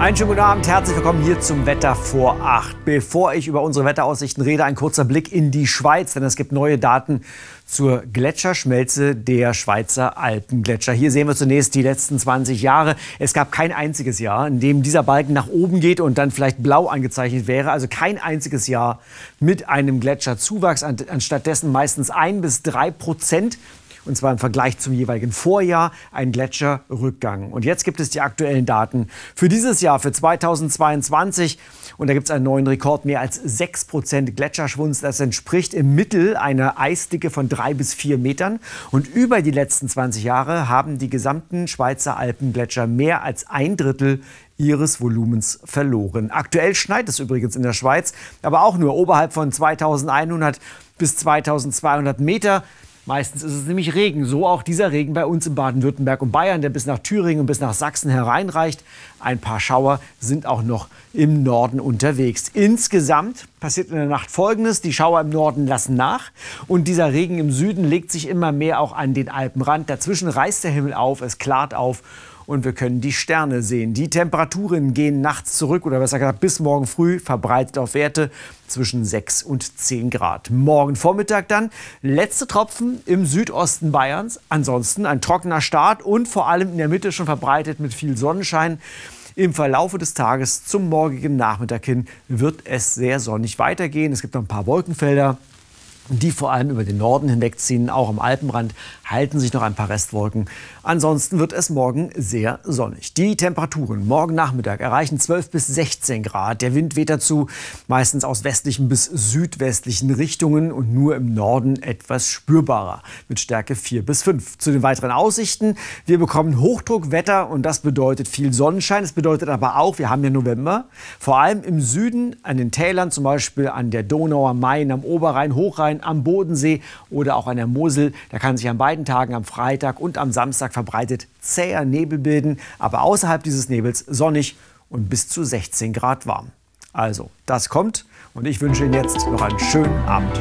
Einen schönen guten Abend, herzlich willkommen hier zum Wetter vor 8. Bevor ich über unsere Wetteraussichten rede, ein kurzer Blick in die Schweiz, denn es gibt neue Daten zur Gletscherschmelze der Schweizer Alpengletscher. Hier sehen wir zunächst die letzten 20 Jahre. Es gab kein einziges Jahr, in dem dieser Balken nach oben geht und dann vielleicht blau angezeichnet wäre. Also kein einziges Jahr mit einem Gletscherzuwachs, anstattdessen meistens ein bis drei Prozent und zwar im Vergleich zum jeweiligen Vorjahr ein Gletscherrückgang. Und jetzt gibt es die aktuellen Daten für dieses Jahr, für 2022. Und da gibt es einen neuen Rekord, mehr als 6% Gletscherschwunz. Das entspricht im Mittel einer Eisdicke von drei bis vier Metern. Und über die letzten 20 Jahre haben die gesamten Schweizer Alpengletscher mehr als ein Drittel ihres Volumens verloren. Aktuell schneit es übrigens in der Schweiz, aber auch nur oberhalb von 2100 bis 2200 Meter. Meistens ist es nämlich Regen, so auch dieser Regen bei uns in Baden-Württemberg und Bayern, der bis nach Thüringen und bis nach Sachsen hereinreicht. Ein paar Schauer sind auch noch im Norden unterwegs. Insgesamt passiert in der Nacht Folgendes, die Schauer im Norden lassen nach und dieser Regen im Süden legt sich immer mehr auch an den Alpenrand. Dazwischen reißt der Himmel auf, es klart auf und wir können die Sterne sehen. Die Temperaturen gehen nachts zurück oder besser gesagt bis morgen früh verbreitet auf Werte zwischen 6 und 10 Grad. Morgen Vormittag dann letzte Tropfen im Südosten Bayerns. Ansonsten ein trockener Start und vor allem in der Mitte schon verbreitet mit viel Sonnenschein. Im Verlaufe des Tages zum morgigen Nachmittag hin wird es sehr sonnig weitergehen. Es gibt noch ein paar Wolkenfelder, die vor allem über den Norden hinwegziehen. Auch am Alpenrand halten sich noch ein paar Restwolken. Ansonsten wird es morgen sehr sonnig. Die Temperaturen morgen Nachmittag erreichen 12 bis 16 Grad. Der Wind weht dazu meistens aus westlichen bis südwestlichen Richtungen und nur im Norden etwas spürbarer mit Stärke 4 bis 5. Zu den weiteren Aussichten. Wir bekommen Hochdruckwetter und das bedeutet viel Sonnenschein. Es bedeutet aber auch, wir haben ja November, vor allem im Süden, an den Tälern, zum Beispiel an der Donau, am Main, am Oberrhein, Hochrhein, am Bodensee oder auch an der Mosel. Da kann sich an beiden Tagen, am Freitag und am Samstag, verbreitet zäher Nebel bilden. Aber außerhalb dieses Nebels sonnig und bis zu 16 Grad warm. Also, das kommt und ich wünsche Ihnen jetzt noch einen schönen Abend.